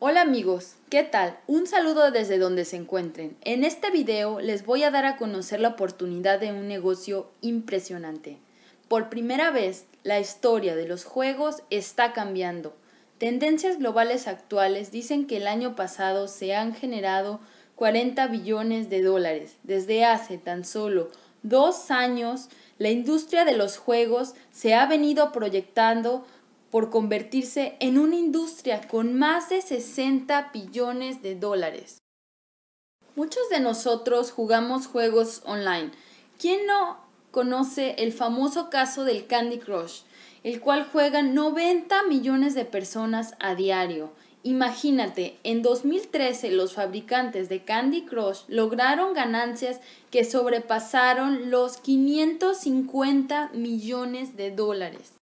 Hola amigos, ¿qué tal? Un saludo desde donde se encuentren. En este video les voy a dar a conocer la oportunidad de un negocio impresionante. Por primera vez, la historia de los juegos está cambiando. Tendencias globales actuales dicen que el año pasado se han generado 40 billones de dólares. Desde hace tan solo dos años, la industria de los juegos se ha venido proyectando por convertirse en una industria con más de 60 billones de dólares. Muchos de nosotros jugamos juegos online. ¿Quién no conoce el famoso caso del Candy Crush, el cual juegan 90 millones de personas a diario? Imagínate, en 2013 los fabricantes de Candy Crush lograron ganancias que sobrepasaron los 550 millones de dólares.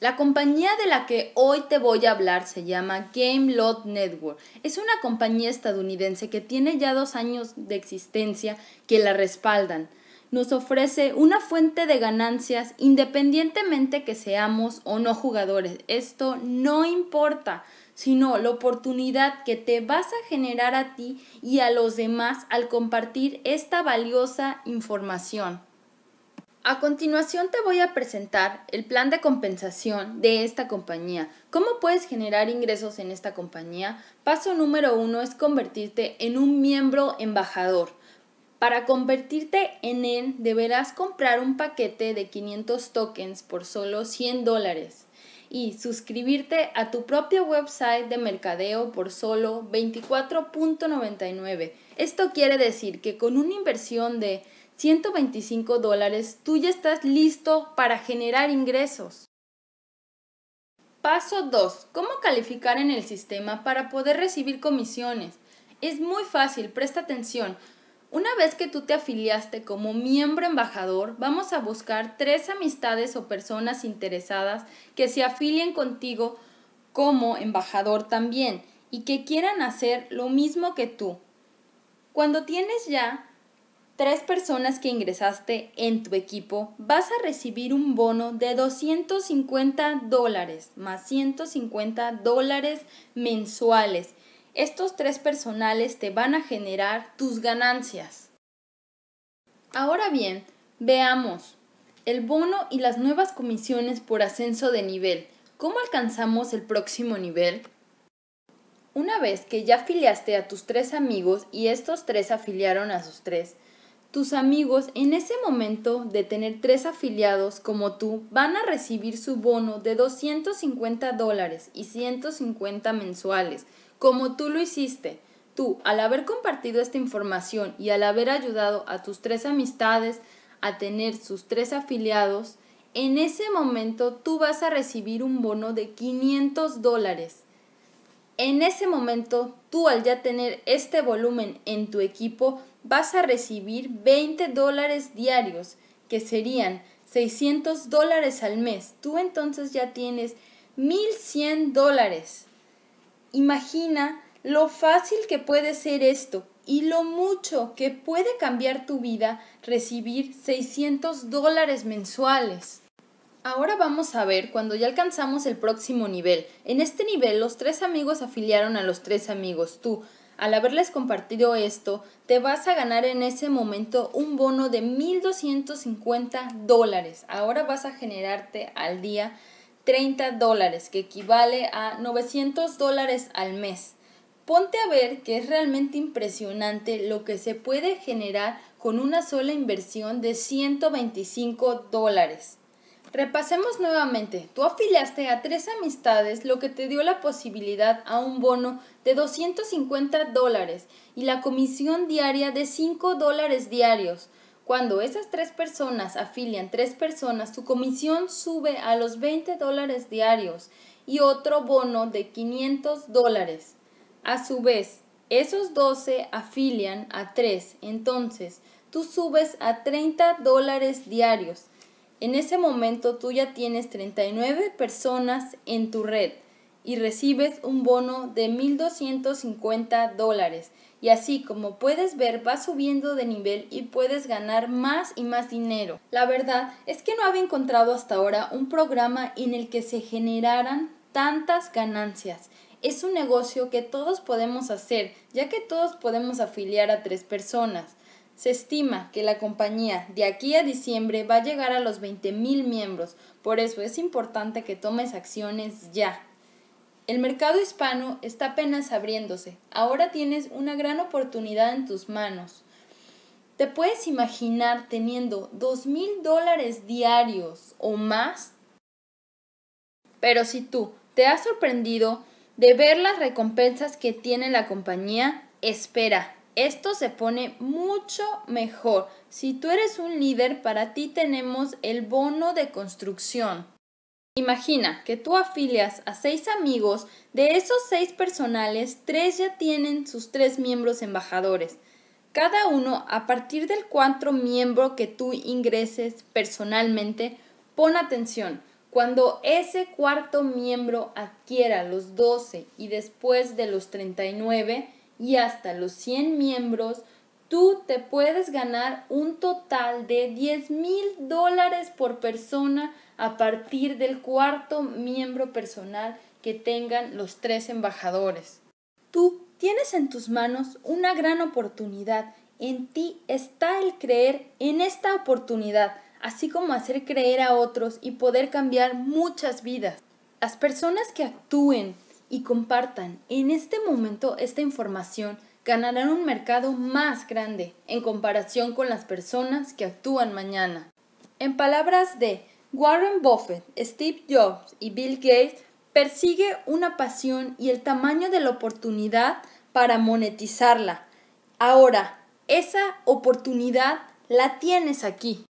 La compañía de la que hoy te voy a hablar se llama GameLot Network. Es una compañía estadounidense que tiene ya dos años de existencia que la respaldan. Nos ofrece una fuente de ganancias independientemente que seamos o no jugadores. Esto no importa, sino la oportunidad que te vas a generar a ti y a los demás al compartir esta valiosa información. A continuación te voy a presentar el plan de compensación de esta compañía. ¿Cómo puedes generar ingresos en esta compañía? Paso número uno es convertirte en un miembro embajador. Para convertirte en él deberás comprar un paquete de 500 tokens por solo 100 dólares y suscribirte a tu propio website de mercadeo por solo 24.99. Esto quiere decir que con una inversión de 125 dólares, tú ya estás listo para generar ingresos. Paso 2. ¿Cómo calificar en el sistema para poder recibir comisiones? Es muy fácil, presta atención. Una vez que tú te afiliaste como miembro embajador, vamos a buscar tres amistades o personas interesadas que se afilien contigo como embajador también y que quieran hacer lo mismo que tú. Cuando tienes ya tres personas que ingresaste en tu equipo, vas a recibir un bono de 250 dólares más 150 dólares mensuales. Estos tres personales te van a generar tus ganancias. Ahora bien, veamos el bono y las nuevas comisiones por ascenso de nivel. ¿Cómo alcanzamos el próximo nivel? Una vez que ya afiliaste a tus tres amigos y estos tres afiliaron a sus tres, tus amigos en ese momento de tener tres afiliados como tú van a recibir su bono de 250 dólares y 150 mensuales, como tú lo hiciste. Tú, al haber compartido esta información y al haber ayudado a tus tres amistades a tener sus tres afiliados, en ese momento tú vas a recibir un bono de 500 dólares en ese momento, tú al ya tener este volumen en tu equipo, vas a recibir 20 dólares diarios, que serían 600 dólares al mes. Tú entonces ya tienes 1100 dólares. Imagina lo fácil que puede ser esto y lo mucho que puede cambiar tu vida recibir 600 dólares mensuales. Ahora vamos a ver cuando ya alcanzamos el próximo nivel. En este nivel los tres amigos afiliaron a los tres amigos tú. Al haberles compartido esto, te vas a ganar en ese momento un bono de 1.250 dólares. Ahora vas a generarte al día 30 dólares, que equivale a 900 dólares al mes. Ponte a ver que es realmente impresionante lo que se puede generar con una sola inversión de 125 dólares. Repasemos nuevamente. Tú afiliaste a tres amistades, lo que te dio la posibilidad a un bono de 250 dólares y la comisión diaria de 5 dólares diarios. Cuando esas tres personas afilian tres personas, tu comisión sube a los 20 dólares diarios y otro bono de 500 dólares. A su vez, esos 12 afilian a 3, entonces tú subes a 30 dólares diarios en ese momento tú ya tienes 39 personas en tu red y recibes un bono de 1.250 dólares. Y así como puedes ver, va subiendo de nivel y puedes ganar más y más dinero. La verdad es que no había encontrado hasta ahora un programa en el que se generaran tantas ganancias. Es un negocio que todos podemos hacer, ya que todos podemos afiliar a tres personas. Se estima que la compañía de aquí a diciembre va a llegar a los 20.000 miembros, por eso es importante que tomes acciones ya. El mercado hispano está apenas abriéndose, ahora tienes una gran oportunidad en tus manos. ¿Te puedes imaginar teniendo 2.000 mil dólares diarios o más? Pero si tú te has sorprendido de ver las recompensas que tiene la compañía, espera, esto se pone mucho mejor. Si tú eres un líder, para ti tenemos el bono de construcción. Imagina que tú afilias a seis amigos, de esos seis personales, tres ya tienen sus tres miembros embajadores. Cada uno, a partir del cuatro miembro que tú ingreses personalmente, pon atención. Cuando ese cuarto miembro adquiera los 12 y después de los 39, y hasta los 100 miembros, tú te puedes ganar un total de 10 mil dólares por persona a partir del cuarto miembro personal que tengan los tres embajadores. Tú tienes en tus manos una gran oportunidad. En ti está el creer en esta oportunidad, así como hacer creer a otros y poder cambiar muchas vidas. Las personas que actúen y compartan. En este momento esta información ganarán un mercado más grande en comparación con las personas que actúan mañana. En palabras de Warren Buffett, Steve Jobs y Bill Gates, persigue una pasión y el tamaño de la oportunidad para monetizarla. Ahora, esa oportunidad la tienes aquí.